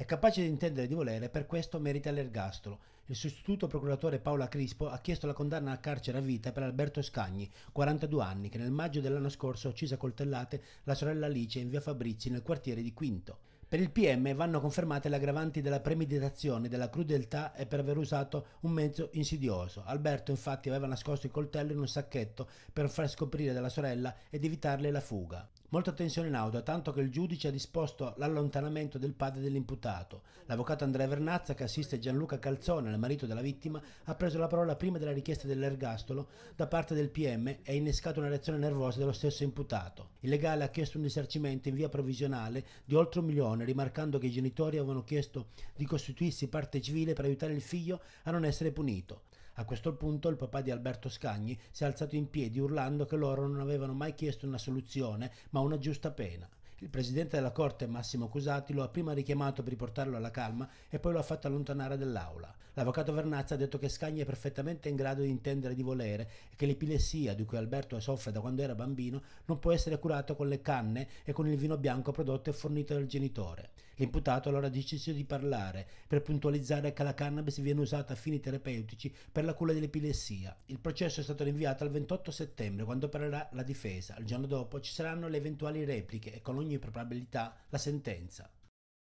È capace di intendere di volere e per questo merita l'ergastolo. Il sostituto procuratore Paola Crispo ha chiesto la condanna a carcere a vita per Alberto Scagni, 42 anni, che nel maggio dell'anno scorso ha ucciso a coltellate la sorella Alice in via Fabrizi nel quartiere di Quinto. Per il PM vanno confermate le aggravanti della premeditazione, della crudeltà e per aver usato un mezzo insidioso. Alberto infatti aveva nascosto il coltello in un sacchetto per far scoprire della sorella ed evitarle la fuga. Molta tensione in auto, tanto che il giudice ha disposto l'allontanamento del padre dell'imputato. L'avvocato Andrea Vernazza, che assiste Gianluca Calzone, il marito della vittima, ha preso la parola prima della richiesta dell'ergastolo da parte del PM e ha innescato una reazione nervosa dello stesso imputato. Il legale ha chiesto un risarcimento in via provvisionale di oltre un milione Leone, rimarcando che i genitori avevano chiesto di costituirsi parte civile per aiutare il figlio a non essere punito. A questo punto il papà di Alberto Scagni si è alzato in piedi urlando che loro non avevano mai chiesto una soluzione, ma una giusta pena. Il presidente della Corte, Massimo Cusati, lo ha prima richiamato per riportarlo alla calma e poi lo ha fatto allontanare dall'aula. L'avvocato Vernazza ha detto che Scagni è perfettamente in grado di intendere di volere e che l'epilessia di cui Alberto soffre da quando era bambino non può essere curata con le canne e con il vino bianco prodotto e fornito dal genitore. L'imputato allora decise di parlare per puntualizzare che la cannabis viene usata a fini terapeutici per la cura dell'epilessia. Il processo è stato rinviato al 28 settembre quando parlerà la difesa. Il giorno dopo ci saranno le eventuali repliche e con ogni probabilità la sentenza.